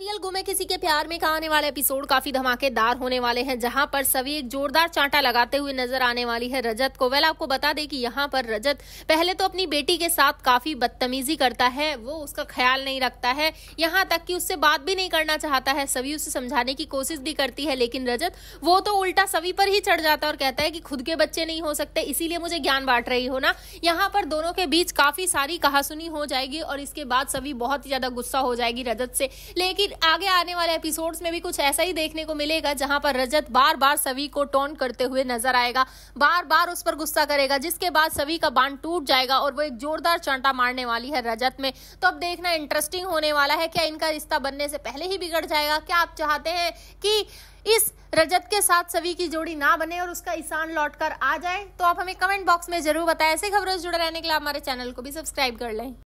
real गुमे किसी के प्यार में का आने वाला एपिसोड काफी धमाकेदार होने वाले हैं जहां पर सभी एक जोरदार चांटा लगाते हुए नजर आने वाली है रजत को वेल आपको बता दें कि यहां पर रजत पहले तो अपनी बेटी के साथ काफी बदतमीजी करता है वो उसका ख्याल नहीं रखता है यहां तक कि उससे बात भी नहीं करना चाहता है सभी उसे समझाने की कोशिश भी करती है लेकिन रजत वो तो उल्टा सभी पर ही चढ़ जाता है और कहता है कि खुद के बच्चे नहीं हो सकते इसीलिए मुझे ज्ञान बांट रही हो ना यहाँ पर दोनों के बीच काफी सारी कहासुनी हो जाएगी और इसके बाद सभी बहुत ही ज्यादा गुस्सा हो जाएगी रजत से लेकिन आगे आने वाले एपिसोड्स में भी कुछ ऐसा ही देखने को मिलेगा जहां पर रजत बार बार सभी को टोन करते हुए नजर आएगा बार बार उस पर गुस्सा करेगा जिसके बाद सभी का बांध टूट जाएगा और वो एक जोरदार चांटा मारने वाली है रजत में तो अब देखना इंटरेस्टिंग होने वाला है क्या इनका रिश्ता बनने से पहले ही बिगड़ जाएगा क्या आप चाहते हैं कि इस रजत के साथ सभी की जोड़ी ना बने और उसका ईशान लौट कर आ जाए तो आप हमें कमेंट बॉक्स में जरूर बताएं ऐसे खबरों से जुड़े रहने के लिए हमारे चैनल को भी सब्सक्राइब कर लें